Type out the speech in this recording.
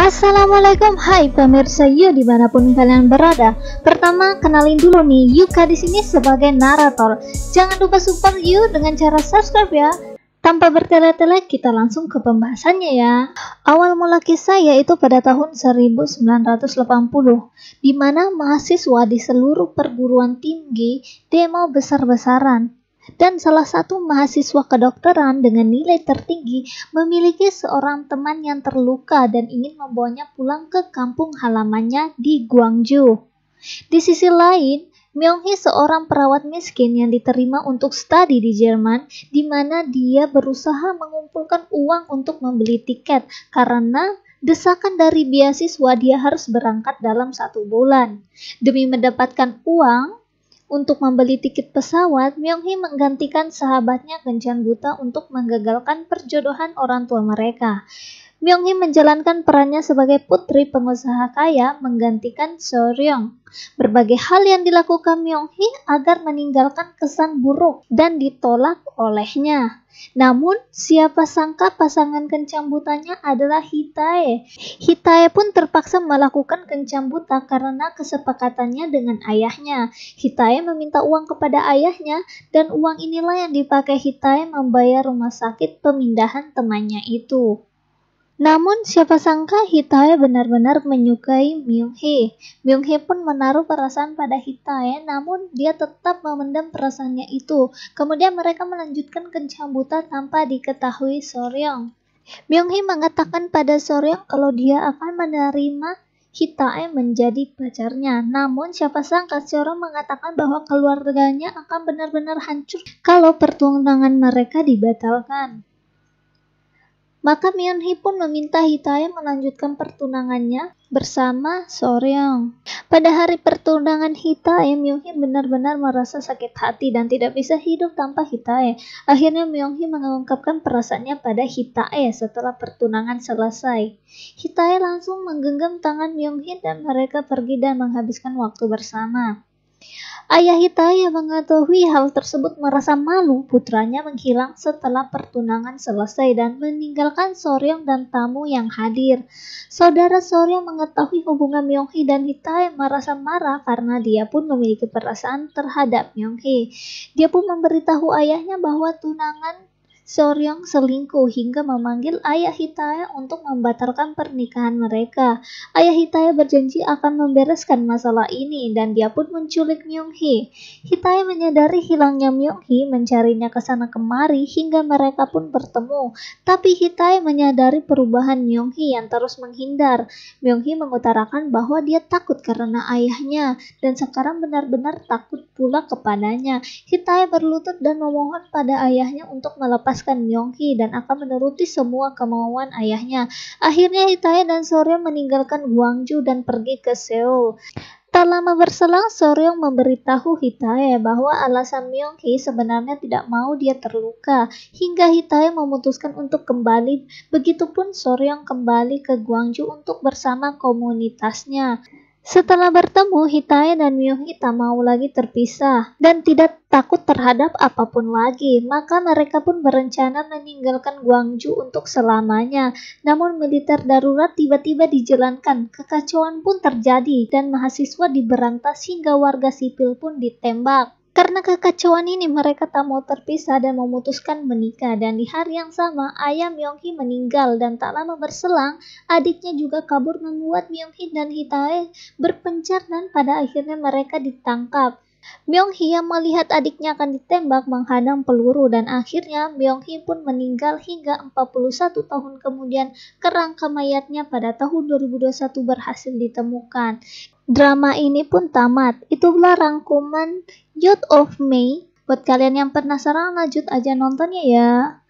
Assalamualaikum, hai pemirsa di dimanapun kalian berada. Pertama, kenalin dulu nih, Yuka di sini sebagai narator. Jangan lupa support Yu dengan cara subscribe ya. Tanpa bertele-tele, kita langsung ke pembahasannya ya. Awal mula kisah yaitu pada tahun 1980, di mana mahasiswa di seluruh perguruan tinggi demo besar-besaran dan salah satu mahasiswa kedokteran dengan nilai tertinggi memiliki seorang teman yang terluka dan ingin membawanya pulang ke kampung halamannya di Guangzhou. Di sisi lain, Myung-hee seorang perawat miskin yang diterima untuk studi di Jerman, di mana dia berusaha mengumpulkan uang untuk membeli tiket karena desakan dari beasiswa dia harus berangkat dalam satu bulan. Demi mendapatkan uang, untuk membeli tiket pesawat, Myung-hee menggantikan sahabatnya Kencan Buta untuk menggagalkan perjodohan orang tua mereka. Myung-hee menjalankan perannya sebagai putri pengusaha kaya menggantikan So ryung Berbagai hal yang dilakukan Myung-hee agar meninggalkan kesan buruk dan ditolak olehnya. Namun, siapa sangka pasangan kencang adalah Hitae. Hitae pun terpaksa melakukan kencang karena kesepakatannya dengan ayahnya. Hitae meminta uang kepada ayahnya dan uang inilah yang dipakai Hitae membayar rumah sakit pemindahan temannya itu. Namun siapa sangka Hitae benar-benar menyukai Myung-hee. Myung-hee pun menaruh perasaan pada Hitae, namun dia tetap memendam perasaannya itu. Kemudian mereka melanjutkan kencan buta tanpa diketahui Soryong. Myung-hee mengatakan pada Soryong kalau dia akan menerima Hitae menjadi pacarnya. Namun siapa sangka Soryong mengatakan bahwa keluarganya akan benar-benar hancur kalau pertunangan mereka dibatalkan. Maka Myeonhee pun meminta Hitae melanjutkan pertunangannya bersama Soryong. Pada hari pertunangan Hidayah, Myeonghee benar-benar merasa sakit hati dan tidak bisa hidup tanpa Hitae. Akhirnya Myeonghee mengungkapkan perasaannya pada Hitae setelah pertunangan selesai. Hitae langsung menggenggam tangan Myeonghee dan mereka pergi dan menghabiskan waktu bersama. Ayah yang mengetahui hal tersebut merasa malu putranya menghilang setelah pertunangan selesai dan meninggalkan Soryong dan tamu yang hadir. Saudara Soryong mengetahui hubungan Myonghi dan yang merasa marah karena dia pun memiliki perasaan terhadap Myonghi. Dia pun memberitahu ayahnya bahwa tunangan Soryong selingkuh hingga memanggil ayah Hitaya untuk membatalkan pernikahan mereka. Ayah Hitaya berjanji akan membereskan masalah ini dan dia pun menculik Myung-hee. Hitaya menyadari hilangnya Myung-hee mencarinya ke sana kemari hingga mereka pun bertemu. Tapi Hitaya menyadari perubahan Myung-hee yang terus menghindar. Myung-hee mengutarakan bahwa dia takut karena ayahnya dan sekarang benar-benar takut pula kepadanya. Hitaya berlutut dan memohon pada ayahnya untuk melepas melepaskan Myonghi dan akan menuruti semua kemauan ayahnya. Akhirnya Hitae dan Soryo meninggalkan Gwangju dan pergi ke Seoul. Tak lama berselang, Soryong memberitahu Hitae bahwa alasan Myonghi sebenarnya tidak mau dia terluka, hingga Hitae memutuskan untuk kembali. Begitupun Soryong kembali ke Guangzhou untuk bersama komunitasnya. Setelah bertemu, Hitae dan tak mau lagi terpisah dan tidak takut terhadap apapun lagi, maka mereka pun berencana meninggalkan Guangzhou untuk selamanya. Namun militer darurat tiba-tiba dijalankan, kekacauan pun terjadi dan mahasiswa diberantas hingga warga sipil pun ditembak. Karena kekacauan ini mereka tak mau terpisah dan memutuskan menikah dan di hari yang sama ayah Hee meninggal dan tak lama berselang adiknya juga kabur membuat Hee dan Hitae berpencar dan pada akhirnya mereka ditangkap. Hee yang melihat adiknya akan ditembak menghadang peluru dan akhirnya Hee pun meninggal hingga 41 tahun kemudian kerangka mayatnya pada tahun 2021 berhasil ditemukan. Drama ini pun tamat. Itulah rangkuman Youth of May. Buat kalian yang penasaran lanjut aja nontonnya ya.